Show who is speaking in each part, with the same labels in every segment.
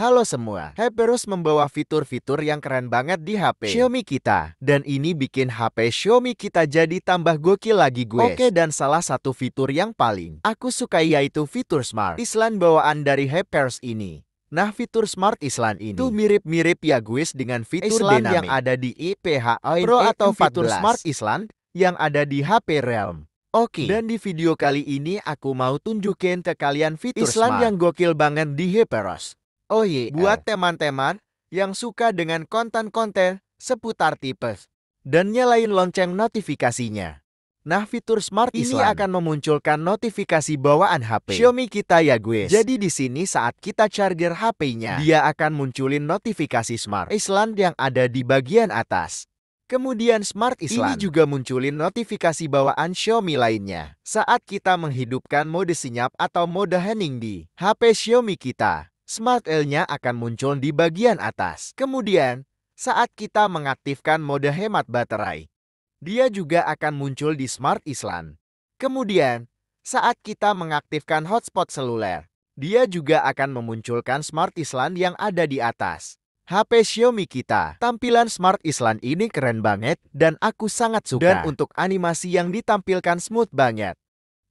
Speaker 1: Halo semua, Hyperus membawa fitur-fitur yang keren banget di HP Xiaomi kita. Dan ini bikin HP Xiaomi kita jadi tambah gokil lagi gue. Oke dan salah satu fitur yang paling aku suka yaitu fitur Smart Island bawaan dari Hyperus ini. Nah fitur Smart Island ini tuh mirip-mirip ya gue dengan fitur Island e yang ada di IPH Pro atau fitur Smart Island yang ada di HP Realm. Oke, dan di video kali ini aku mau tunjukin ke kalian fitur Island Smart. yang gokil banget di Hyperos. Oh iya. Buat eh. teman-teman yang suka dengan konten-konten seputar tipes dan nyalain lonceng notifikasinya. Nah, fitur Smart ini Islam. akan memunculkan notifikasi bawaan HP Xiaomi kita ya, guys. Jadi di sini saat kita charger HP-nya, dia akan munculin notifikasi Smart Island yang ada di bagian atas. Kemudian Smart Island ini juga munculin notifikasi bawaan Xiaomi lainnya saat kita menghidupkan mode senyap atau mode hening di HP Xiaomi kita. Smart L-nya akan muncul di bagian atas. Kemudian, saat kita mengaktifkan mode hemat baterai, dia juga akan muncul di Smart Island. Kemudian, saat kita mengaktifkan hotspot seluler, dia juga akan memunculkan Smart Island yang ada di atas. HP Xiaomi kita. Tampilan Smart Island ini keren banget dan aku sangat suka. Dan untuk animasi yang ditampilkan smooth banget.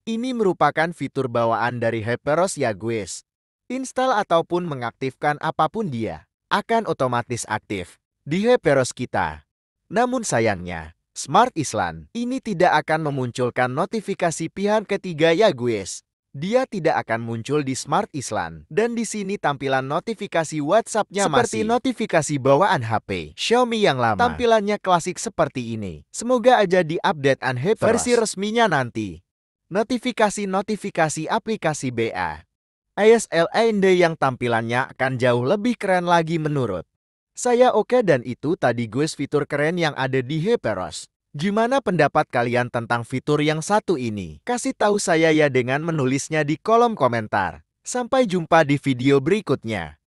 Speaker 1: Ini merupakan fitur bawaan dari Hyperos Yaguis. Install ataupun mengaktifkan apapun dia akan otomatis aktif di HPROS kita. Namun sayangnya, Smart Island ini tidak akan memunculkan notifikasi pihak ketiga ya guys. Dia tidak akan muncul di Smart Island dan di sini tampilan notifikasi WhatsApp-nya seperti notifikasi bawaan HP Xiaomi yang lama. Tampilannya klasik seperti ini. Semoga aja di-update an versi resminya nanti. Notifikasi-notifikasi aplikasi BA ASL AND yang tampilannya akan jauh lebih keren lagi menurut. Saya oke dan itu tadi gue fitur keren yang ada di Hyperos. Gimana pendapat kalian tentang fitur yang satu ini? Kasih tahu saya ya dengan menulisnya di kolom komentar. Sampai jumpa di video berikutnya.